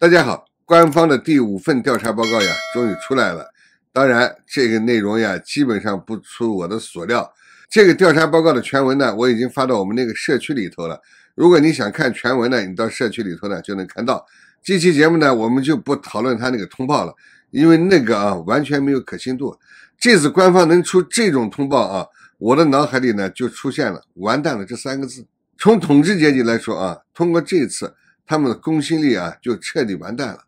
大家好，官方的第五份调查报告呀，终于出来了。当然，这个内容呀，基本上不出我的所料。这个调查报告的全文呢，我已经发到我们那个社区里头了。如果你想看全文呢，你到社区里头呢就能看到。这期节目呢，我们就不讨论他那个通报了，因为那个啊完全没有可信度。这次官方能出这种通报啊，我的脑海里呢就出现了“完蛋了”这三个字。从统治阶级来说啊，通过这次。他们的公信力啊，就彻底完蛋了。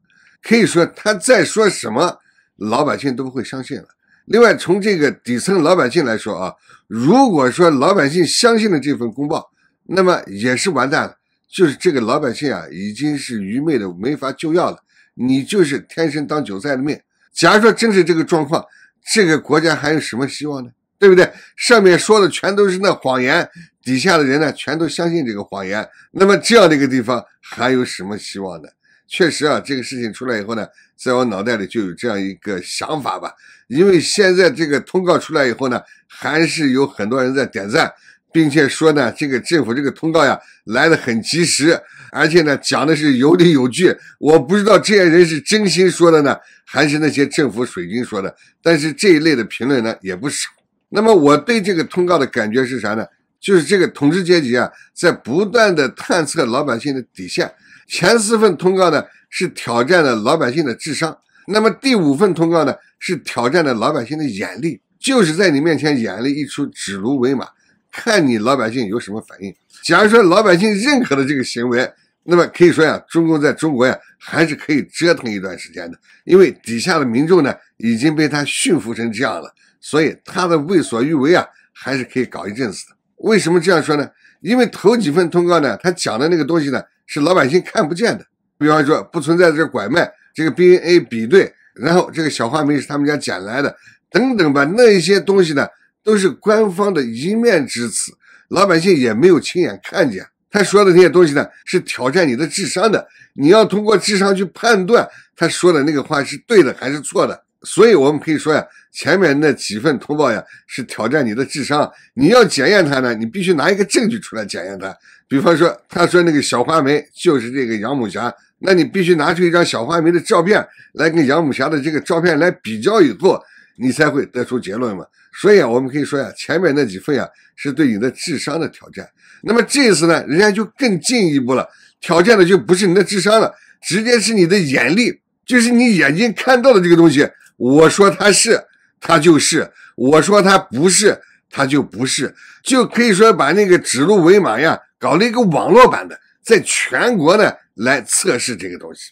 可以说，他再说什么，老百姓都不会相信了。另外，从这个底层老百姓来说啊，如果说老百姓相信了这份公报，那么也是完蛋了。就是这个老百姓啊，已经是愚昧的，没法救药了。你就是天生当韭菜的命。假如说真是这个状况，这个国家还有什么希望呢？对不对？上面说的全都是那谎言。底下的人呢，全都相信这个谎言。那么这样的一个地方还有什么希望呢？确实啊，这个事情出来以后呢，在我脑袋里就有这样一个想法吧。因为现在这个通告出来以后呢，还是有很多人在点赞，并且说呢，这个政府这个通告呀，来的很及时，而且呢，讲的是有理有据。我不知道这些人是真心说的呢，还是那些政府水军说的。但是这一类的评论呢，也不少。那么我对这个通告的感觉是啥呢？就是这个统治阶级啊，在不断的探测老百姓的底线。前四份通告呢，是挑战了老百姓的智商；那么第五份通告呢，是挑战了老百姓的眼力，就是在你面前演了一出指鹿为马，看你老百姓有什么反应。假如说老百姓认可了这个行为，那么可以说呀，中共在中国呀，还是可以折腾一段时间的，因为底下的民众呢已经被他驯服成这样了，所以他的为所欲为啊，还是可以搞一阵子的。为什么这样说呢？因为头几份通告呢，他讲的那个东西呢，是老百姓看不见的。比方说，不存在这拐卖，这个 DNA 比对，然后这个小花梅是他们家捡来的，等等吧。那一些东西呢，都是官方的一面之词，老百姓也没有亲眼看见。他说的那些东西呢，是挑战你的智商的。你要通过智商去判断他说的那个话是对的还是错的。所以我们可以说呀，前面那几份通报呀，是挑战你的智商。你要检验它呢，你必须拿一个证据出来检验它。比方说，他说那个小花梅就是这个杨母霞，那你必须拿出一张小花梅的照片来跟杨母霞的这个照片来比较以后，你才会得出结论嘛。所以啊，我们可以说呀，前面那几份呀，是对你的智商的挑战。那么这次呢，人家就更进一步了，挑战的就不是你的智商了，直接是你的眼力，就是你眼睛看到的这个东西。我说他是，他就是；我说他不是，他就不是。就可以说把那个指鹿为马呀，搞了一个网络版的，在全国呢来测试这个东西。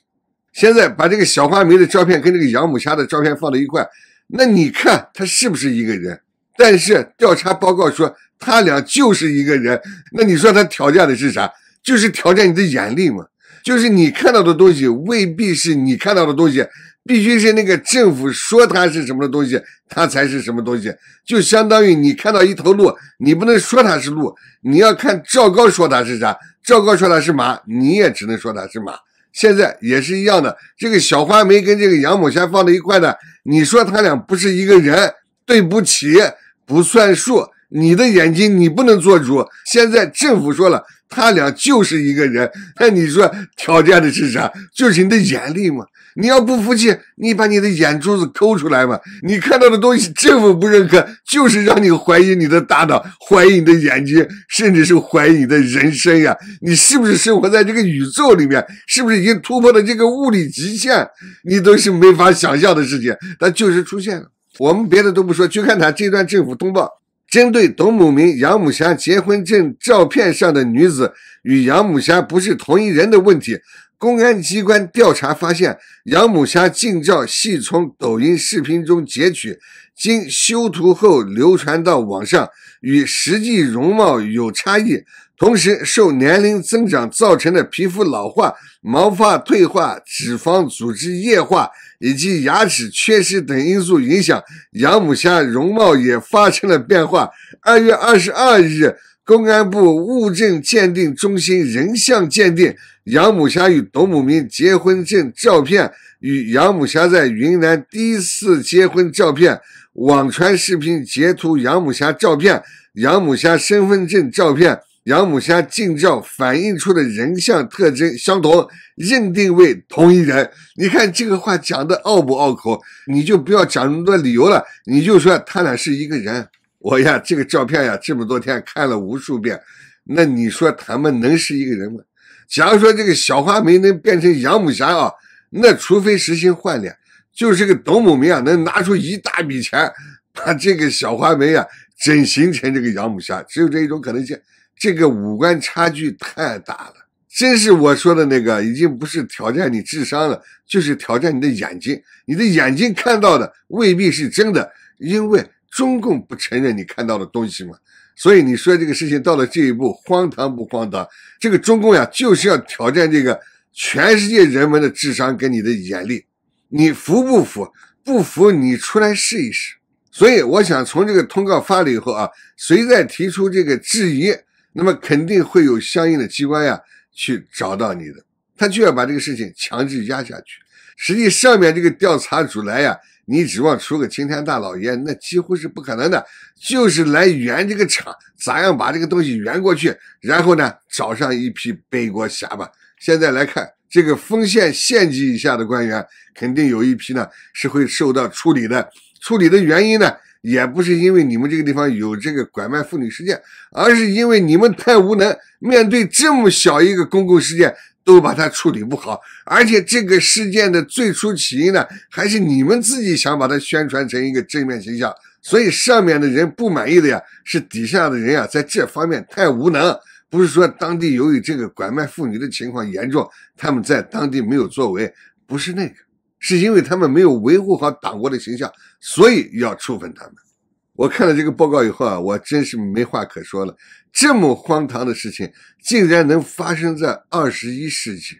现在把这个小花梅的照片跟这个养母虾的照片放到一块，那你看他是不是一个人？但是调查报告说他俩就是一个人。那你说他挑战的是啥？就是挑战你的眼力嘛？就是你看到的东西未必是你看到的东西。必须是那个政府说它是什么东西，它才是什么东西。就相当于你看到一头鹿，你不能说它是鹿，你要看赵高说它是啥。赵高说它是马，你也只能说它是马。现在也是一样的，这个小花梅跟这个杨某先放在一块的，你说他俩不是一个人，对不起，不算数。你的眼睛你不能做主。现在政府说了。他俩就是一个人，那你说挑战的是啥？就是你的眼力嘛。你要不服气，你把你的眼珠子抠出来嘛。你看到的东西，政府不认可，就是让你怀疑你的大脑，怀疑你的眼睛，甚至是怀疑你的人生呀。你是不是生活在这个宇宙里面？是不是已经突破了这个物理极限？你都是没法想象的事情，它就是出现了。我们别的都不说，就看他这段政府通报。针对董某明、杨某霞结婚证照片上的女子与杨某霞不是同一人的问题，公安机关调查发现，杨某霞近照系从抖音视频中截取，经修图后流传到网上，与实际容貌有差异。同时，受年龄增长造成的皮肤老化、毛发退化、脂肪组织液化以及牙齿缺失等因素影响，杨某霞容貌也发生了变化。二月二十二日，公安部物证鉴定中心人像鉴定，杨某霞与董某明结婚证照片与杨某霞在云南第一次结婚照片、网传视频截图、杨某霞照片、杨某霞身份证照片。杨母虾近照反映出的人像特征相同，认定为同一人。你看这个话讲的拗不拗口？你就不要讲那么多理由了，你就说他俩是一个人。我呀，这个照片呀，这么多天看了无数遍，那你说他们能是一个人吗？假如说这个小花梅能变成杨母霞啊，那除非实行换脸，就是个董某明啊，能拿出一大笔钱把这个小花梅啊整形成这个杨母霞，只有这一种可能性。这个五官差距太大了，真是我说的那个，已经不是挑战你智商了，就是挑战你的眼睛。你的眼睛看到的未必是真的，因为中共不承认你看到的东西嘛。所以你说这个事情到了这一步，荒唐不荒唐？这个中共呀，就是要挑战这个全世界人们的智商跟你的眼力，你服不服？不服你出来试一试。所以我想从这个通告发了以后啊，谁再提出这个质疑？那么肯定会有相应的机关呀，去找到你的，他就要把这个事情强制压下去。实际上面这个调查组来呀，你指望出个青天大老爷，那几乎是不可能的。就是来圆这个场，咋样把这个东西圆过去，然后呢，找上一批背锅侠吧。现在来看，这个丰县县级以下的官员，肯定有一批呢是会受到处理的。处理的原因呢？也不是因为你们这个地方有这个拐卖妇女事件，而是因为你们太无能，面对这么小一个公共事件都把它处理不好，而且这个事件的最初起因呢，还是你们自己想把它宣传成一个正面形象，所以上面的人不满意的呀，是底下的人呀，在这方面太无能，不是说当地由于这个拐卖妇女的情况严重，他们在当地没有作为，不是那个。是因为他们没有维护好党国的形象，所以要处分他们。我看了这个报告以后啊，我真是没话可说了。这么荒唐的事情竟然能发生在二十一世纪。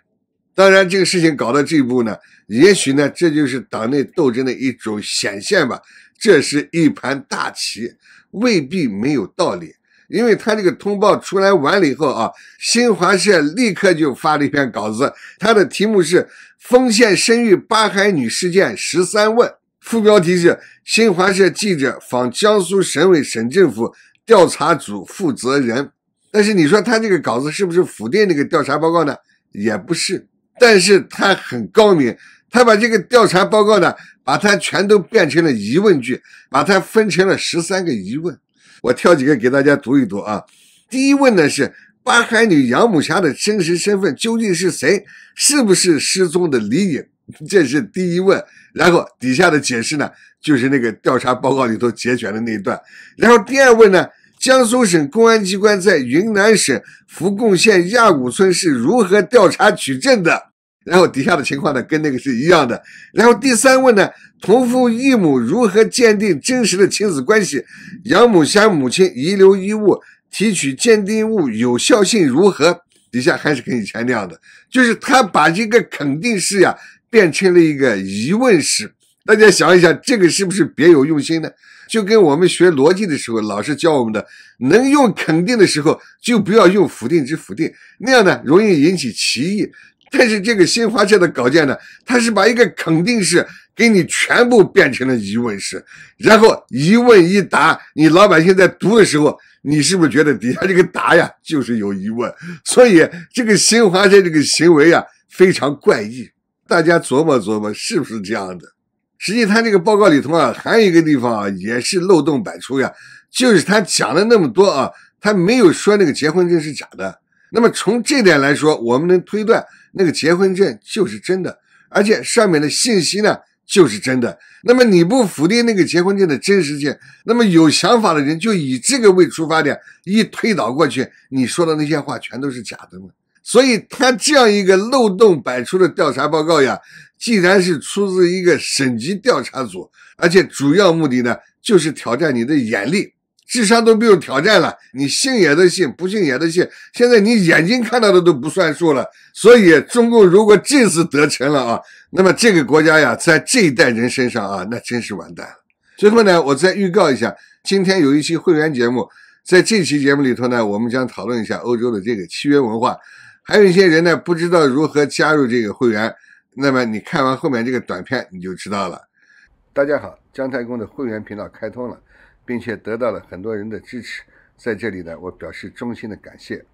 当然，这个事情搞到这一步呢，也许呢这就是党内斗争的一种显现吧。这是一盘大棋，未必没有道理。因为他这个通报出来完了以后啊，新华社立刻就发了一篇稿子，它的题目是《丰县生育八孩女事件十三问》，副标题是《新华社记者访江苏省委省政府调查组负责人》。但是你说他这个稿子是不是否定那个调查报告呢？也不是，但是他很高明，他把这个调查报告呢，把它全都变成了疑问句，把它分成了十三个疑问。我挑几个给大家读一读啊。第一问呢是八海女杨母霞的真实身份究竟是谁？是不是失踪的李颖？这是第一问。然后底下的解释呢，就是那个调查报告里头节选的那一段。然后第二问呢，江苏省公安机关在云南省福贡县亚古村是如何调查取证的？然后底下的情况呢，跟那个是一样的。然后第三问呢，同父异母如何鉴定真实的亲子关系？养母向母亲遗留衣物提取鉴定物有效性如何？底下还是跟以前那样的，就是他把这个肯定式呀变成了一个疑问式。大家想一想，这个是不是别有用心呢？就跟我们学逻辑的时候，老师教我们的，能用肯定的时候就不要用否定之否定，那样呢容易引起歧义。但是这个新华社的稿件呢，它是把一个肯定式给你全部变成了疑问式，然后一问一答，你老百姓在读的时候，你是不是觉得底下这个答呀就是有疑问？所以这个新华社这个行为呀非常怪异，大家琢磨琢磨是不是这样的？实际他这个报告里头啊还有一个地方啊也是漏洞百出呀，就是他讲了那么多啊，他没有说那个结婚证是假的。那么从这点来说，我们能推断。那个结婚证就是真的，而且上面的信息呢就是真的。那么你不否定那个结婚证的真实性，那么有想法的人就以这个为出发点，一推导过去，你说的那些话全都是假的嘛。所以他这样一个漏洞百出的调查报告呀，既然是出自一个省级调查组，而且主要目的呢就是挑战你的眼力。智商都没有挑战了，你信也得信，不信也得信。现在你眼睛看到的都不算数了。所以，中共如果这次得逞了啊，那么这个国家呀，在这一代人身上啊，那真是完蛋。最后呢，我再预告一下，今天有一期会员节目，在这期节目里头呢，我们将讨论一下欧洲的这个契约文化。还有一些人呢，不知道如何加入这个会员，那么你看完后面这个短片你就知道了。大家好，姜太公的会员频道开通了。并且得到了很多人的支持，在这里呢，我表示衷心的感谢。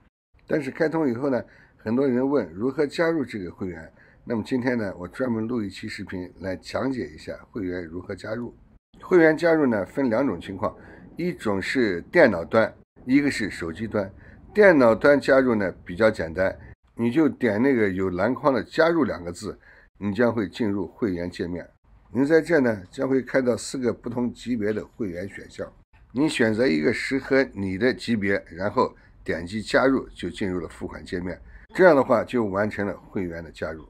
但是开通以后呢，很多人问如何加入这个会员，那么今天呢，我专门录一期视频来讲解一下会员如何加入。会员加入呢，分两种情况，一种是电脑端，一个是手机端。电脑端加入呢比较简单，你就点那个有蓝框的“加入”两个字，你将会进入会员界面。您在这呢，将会看到四个不同级别的会员选项，您选择一个适合你的级别，然后点击加入，就进入了付款界面。这样的话就完成了会员的加入。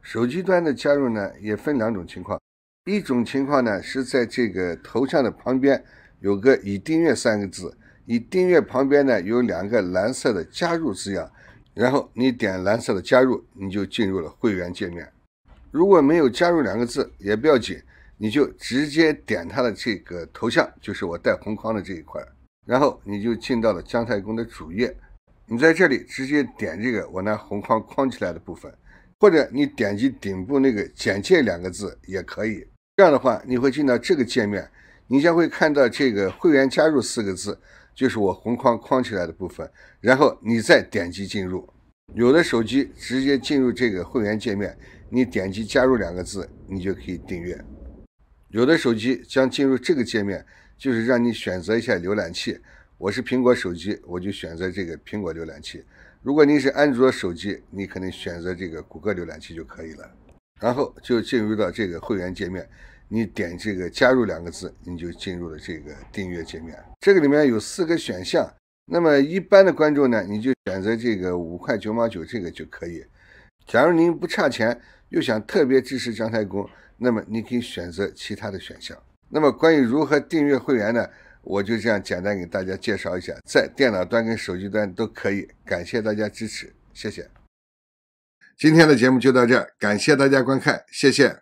手机端的加入呢，也分两种情况，一种情况呢是在这个头像的旁边有个已订阅三个字，已订阅旁边呢有两个蓝色的加入字样，然后你点蓝色的加入，你就进入了会员界面。如果没有加入两个字也不要紧，你就直接点他的这个头像，就是我带红框的这一块，然后你就进到了姜太公的主页。你在这里直接点这个我拿红框框起来的部分，或者你点击顶部那个简介两个字也可以。这样的话，你会进到这个界面，你将会看到这个会员加入四个字，就是我红框框起来的部分，然后你再点击进入。有的手机直接进入这个会员界面。你点击“加入”两个字，你就可以订阅。有的手机将进入这个界面，就是让你选择一下浏览器。我是苹果手机，我就选择这个苹果浏览器。如果您是安卓手机，你可能选择这个谷歌浏览器就可以了。然后就进入到这个会员界面，你点这个“加入”两个字，你就进入了这个订阅界面。这个里面有四个选项，那么一般的观众呢，你就选择这个五块九毛九这个就可以。假如您不差钱。又想特别支持姜太公，那么你可以选择其他的选项。那么关于如何订阅会员呢？我就这样简单给大家介绍一下，在电脑端跟手机端都可以。感谢大家支持，谢谢。今天的节目就到这儿，感谢大家观看，谢谢。